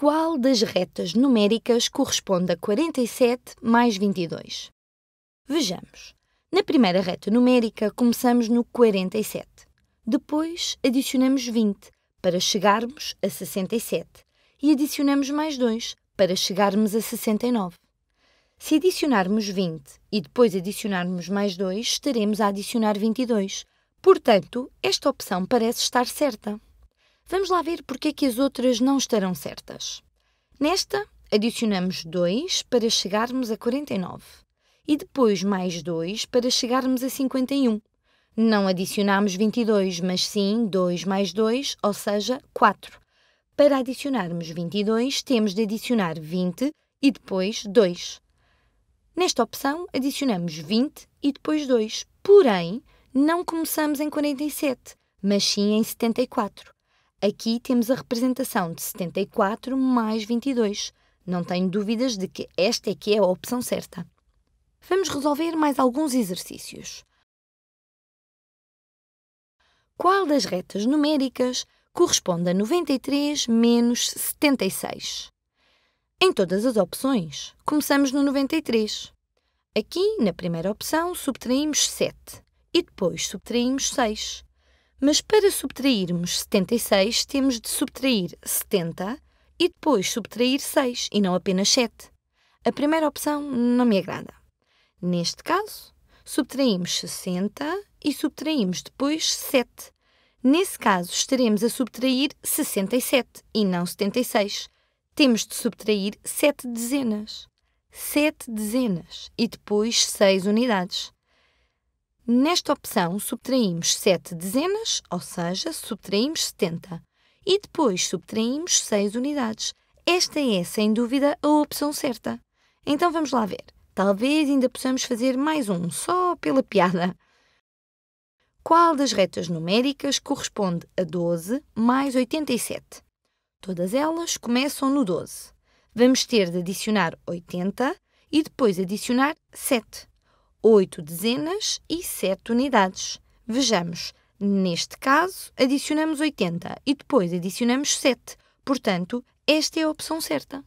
Qual das retas numéricas corresponde a 47 mais 22? Vejamos. Na primeira reta numérica, começamos no 47. Depois, adicionamos 20 para chegarmos a 67 e adicionamos mais 2 para chegarmos a 69. Se adicionarmos 20 e depois adicionarmos mais 2, estaremos a adicionar 22. Portanto, esta opção parece estar certa. Vamos lá ver porque é que as outras não estarão certas. Nesta, adicionamos 2 para chegarmos a 49 e depois mais 2 para chegarmos a 51. Não adicionamos 22, mas sim 2 mais 2, ou seja, 4. Para adicionarmos 22, temos de adicionar 20 e depois 2. Nesta opção, adicionamos 20 e depois 2, porém, não começamos em 47, mas sim em 74. Aqui temos a representação de 74 mais 22. Não tenho dúvidas de que esta é que é a opção certa. Vamos resolver mais alguns exercícios. Qual das retas numéricas corresponde a 93 menos 76? Em todas as opções, começamos no 93. Aqui, na primeira opção, subtraímos 7 e depois subtraímos 6. Mas para subtrairmos 76, temos de subtrair 70 e depois subtrair 6 e não apenas 7. A primeira opção não me agrada. Neste caso, subtraímos 60 e subtraímos depois 7. Nesse caso, estaremos a subtrair 67 e não 76. Temos de subtrair 7 dezenas. 7 dezenas e depois 6 unidades. Nesta opção, subtraímos 7 dezenas, ou seja, subtraímos 70. E depois subtraímos 6 unidades. Esta é, sem dúvida, a opção certa. Então vamos lá ver. Talvez ainda possamos fazer mais um, só pela piada. Qual das retas numéricas corresponde a 12 mais 87? Todas elas começam no 12. Vamos ter de adicionar 80 e depois adicionar 7. 8 dezenas e 7 unidades. Vejamos, neste caso, adicionamos 80 e depois adicionamos 7. Portanto, esta é a opção certa.